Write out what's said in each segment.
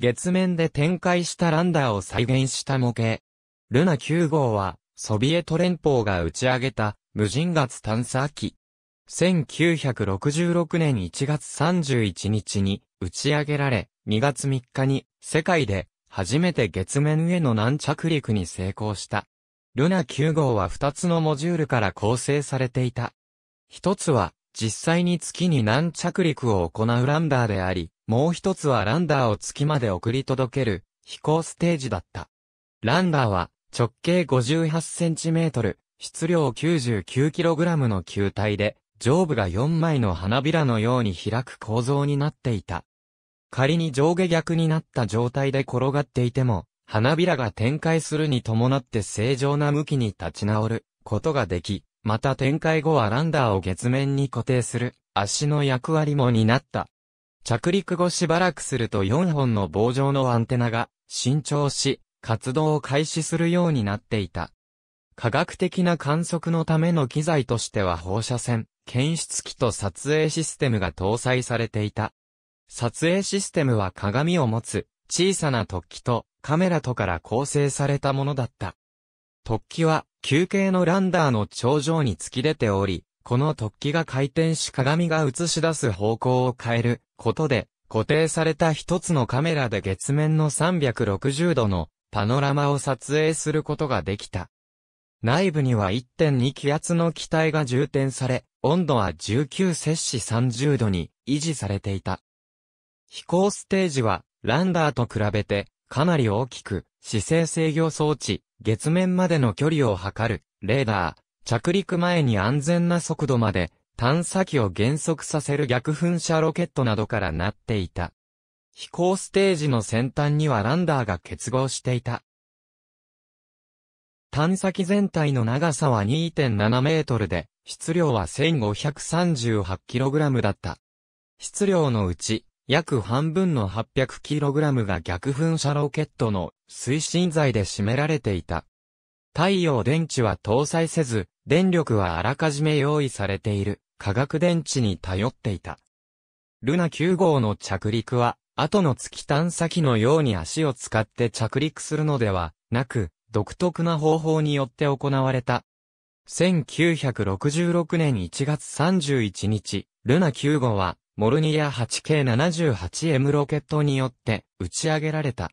月面で展開したランダーを再現した模型。ルナ9号は、ソビエト連邦が打ち上げた、無人月探査機。1966年1月31日に打ち上げられ、2月3日に世界で初めて月面への軟着陸に成功した。ルナ9号は2つのモジュールから構成されていた。1つは実際に月に軟着陸を行うランダーであり、もう一つはランダーを月まで送り届ける飛行ステージだった。ランダーは直径 58cm、質量 99kg の球体で、上部が4枚の花びらのように開く構造になっていた。仮に上下逆になった状態で転がっていても、花びらが展開するに伴って正常な向きに立ち直ることができ、また展開後はランダーを月面に固定する足の役割も担った。着陸後しばらくすると4本の棒状のアンテナが伸長し、活動を開始するようになっていた。科学的な観測のための機材としては放射線、検出機と撮影システムが搭載されていた。撮影システムは鏡を持つ小さな突起とカメラとから構成されたものだった。突起は休憩のランダーの頂上に突き出ており、この突起が回転し鏡が映し出す方向を変えることで、固定された一つのカメラで月面の360度のパノラマを撮影することができた。内部には1.2気圧の機体が充填され、温度は19摂氏30度に維持されていた。飛行ステージは、ランダーと比べて、かなり大きく、姿勢制御装置、月面までの距離を測る、レーダー、着陸前に安全な速度まで探査機を減速させる逆噴射ロケットなどからなっていた。飛行ステージの先端にはランダーが結合していた。探査機全体の長さは2.7メートルで、質量は 1538kg だった。質量のうち、約半分の 800kg が逆噴射ロケットの推進剤で占められていた。太陽電池は搭載せず、電力はあらかじめ用意されている化学電池に頼っていた。ルナ9号の着陸は、後の月探査機のように足を使って着陸するのではなく、独特な方法によって行われた。1966年1月31日、ルナ9号は、モルニア 8K78M ロケットによって打ち上げられた。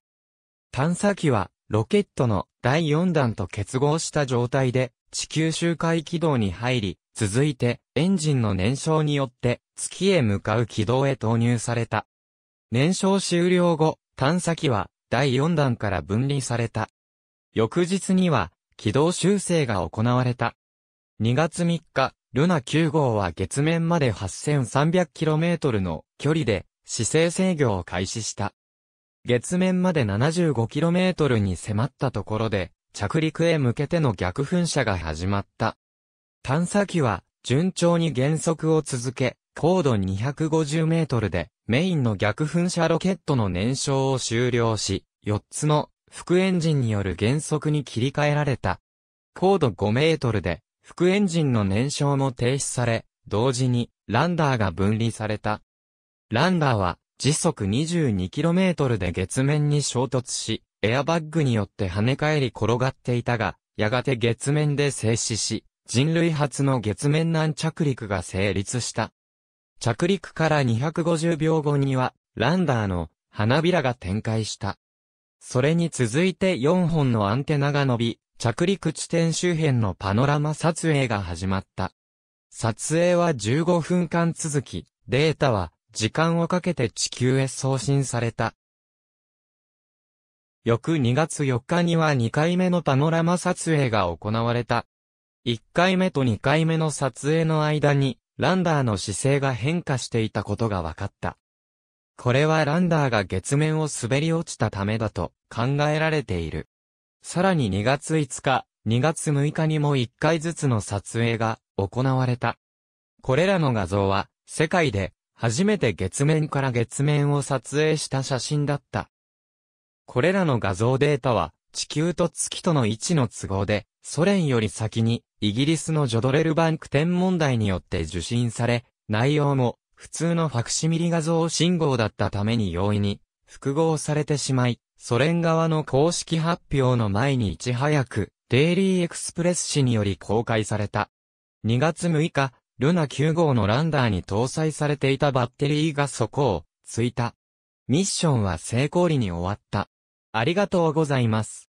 探査機は、ロケットの第4弾と結合した状態で地球周回軌道に入り、続いてエンジンの燃焼によって月へ向かう軌道へ投入された。燃焼終了後、探査機は第4弾から分離された。翌日には軌道修正が行われた。2月3日、ルナ9号は月面まで 8300km の距離で姿勢制御を開始した。月面まで 75km に迫ったところで、着陸へ向けての逆噴射が始まった。探査機は、順調に減速を続け、高度250メートルで、メインの逆噴射ロケットの燃焼を終了し、4つの副エンジンによる減速に切り替えられた。高度5メートルで、副エンジンの燃焼も停止され、同時にランダーが分離された。ランダーは時速 22km で月面に衝突し、エアバッグによって跳ね返り転がっていたが、やがて月面で静止し、人類初の月面難着陸が成立した。着陸から250秒後には、ランダーの花びらが展開した。それに続いて4本のアンテナが伸び、着陸地点周辺のパノラマ撮影が始まった。撮影は15分間続き、データは時間をかけて地球へ送信された。翌2月4日には2回目のパノラマ撮影が行われた。1回目と2回目の撮影の間に、ランダーの姿勢が変化していたことが分かった。これはランダーが月面を滑り落ちたためだと考えられている。さらに2月5日、2月6日にも1回ずつの撮影が行われた。これらの画像は世界で初めて月面から月面を撮影した写真だった。これらの画像データは、地球と月との位置の都合で、ソ連より先に、イギリスのジョドレルバンク天文台によって受信され、内容も、普通のファクシミリ画像信号だったために容易に、複合されてしまい、ソ連側の公式発表の前にいち早く、デイリーエクスプレス紙により公開された。2月6日、ルナ9号のランダーに搭載されていたバッテリーが底をついた。ミッションは成功裏に終わった。ありがとうございます。